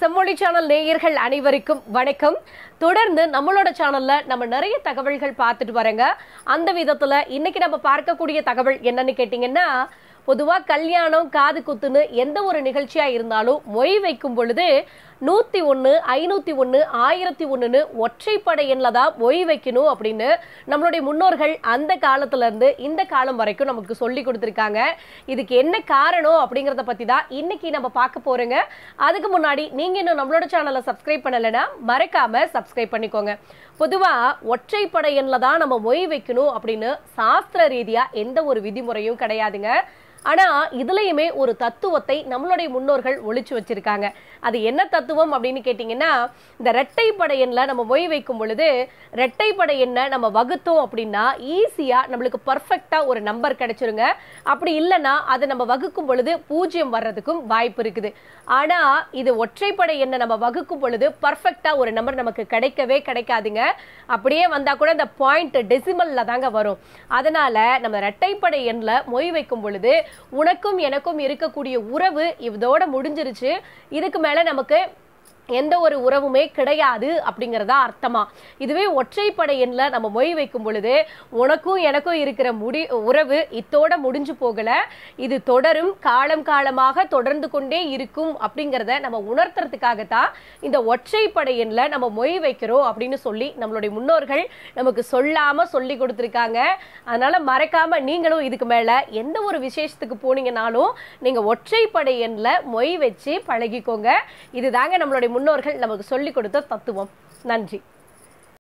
செம்மொழி சேனல் நேயர்கள் அனைவருக்கும் வணக்கம் தொடர்ந்து நம்மளோட சேனல்ல நம்ம நிறைய தகவல்கள் பார்த்துட்டு வரேங்க அந்த விதத்துல இன்னைக்கு நம்ம பார்க்கக்கூடிய தகவல் என்னன்னு கேட்டீங்கன்னா பொதுவாக கல்யாணம் காது குத்துன்னு எந்த ஒரு நிகழ்ச்சியாக இருந்தாலும் மொய் வைக்கும் பொழுது நூற்றி ஒன்று ஐநூற்றி ஒன்று ஆயிரத்தி ஒன்றுன்னு ஒற்றைப்படை எண்ணில் தான் மொழி வைக்கணும் அப்படின்னு நம்மளுடைய முன்னோர்கள் அந்த காலத்துலேருந்து இந்த காலம் வரைக்கும் நமக்கு சொல்லி கொடுத்துருக்காங்க இதுக்கு என்ன காரணம் அப்படிங்கிறத பற்றி தான் இன்னைக்கு நம்ம பார்க்க போகிறோங்க அதுக்கு முன்னாடி நீங்கள் இன்னும் நம்மளோட சேனலை சப்ஸ்கிரைப் பண்ணலைன்னா மறக்காமல் சப்ஸ்கிரைப் பண்ணிக்கோங்க பொதுவாக ஒற்றைப்படை எண்ணில் தான் நம்ம மொய் வைக்கணும் அப்படின்னு சாஸ்திர ரீதியாக எந்த ஒரு விதிமுறையும் கிடையாதுங்க ஆனால் இதுலேயுமே ஒரு தத்துவத்தை நம்மளுடைய முன்னோர்கள் ஒழிச்சு வச்சுருக்காங்க அது என்ன தத்துவம் அப்படின்னு கேட்டிங்கன்னா இந்த ரெட்டைப்படை எண்ணில் நம்ம மொய் வைக்கும் பொழுது ரெட்டைப்படை எண்ணை நம்ம வகுத்தோம் அப்படின்னா ஈஸியாக நம்மளுக்கு பர்ஃபெக்டாக ஒரு நம்பர் கிடைச்சிருங்க அப்படி இல்லைன்னா அதை நம்ம வகுக்கும் பொழுது பூஜ்ஜியம் வர்றதுக்கும் வாய்ப்பு இருக்குது ஆனால் இது ஒற்றைப்படை எண்ணை நம்ம வகுக்கும் பொழுது பர்ஃபெக்டாக ஒரு நம்பர் நமக்கு கிடைக்கவே கிடைக்காதுங்க அப்படியே வந்தால் கூட அந்த பாயிண்ட் டெசிமலில் தாங்க வரும் அதனால் நம்ம ரெட்டைப்படை எண்ணில் மொய் வைக்கும் பொழுது உனக்கும் எனக்கும் இருக்கக்கூடிய உறவு இதோட முடிஞ்சிருச்சு இதுக்கு மேல நமக்கு எந்த ஒரு உறவுமே கிடையாது அப்படிங்கிறதா அர்த்தமா இதுவே ஒற்றைப்படை எண்ல நம்ம மொய் வைக்கும் பொழுது உனக்கும் எனக்கும் இருக்கிற முடி உறவு இத்தோட முடிஞ்சு போகல இது தொடரும் காலம் காலமாக தொடர்ந்து கொண்டே இருக்கும் அப்படிங்கிறத நம்ம உணர்த்துறதுக்காகத்தான் இந்த ஒற்றைப்படை எண்ல நம்ம மொய் வைக்கிறோம் அப்படின்னு சொல்லி நம்மளுடைய முன்னோர்கள் நமக்கு சொல்லாம சொல்லி கொடுத்துருக்காங்க அதனால மறக்காம நீங்களும் இதுக்கு மேல எந்த ஒரு விசேஷத்துக்கு போனீங்கனாலும் நீங்க ஒற்றைப்படை எண்ல மொய் வச்சு பழகிக்கோங்க இதுதாங்க நம்மளுடைய முன்னோர்கள் நமக்கு சொல்லிக் கொடுத்த தத்துவம் நன்றி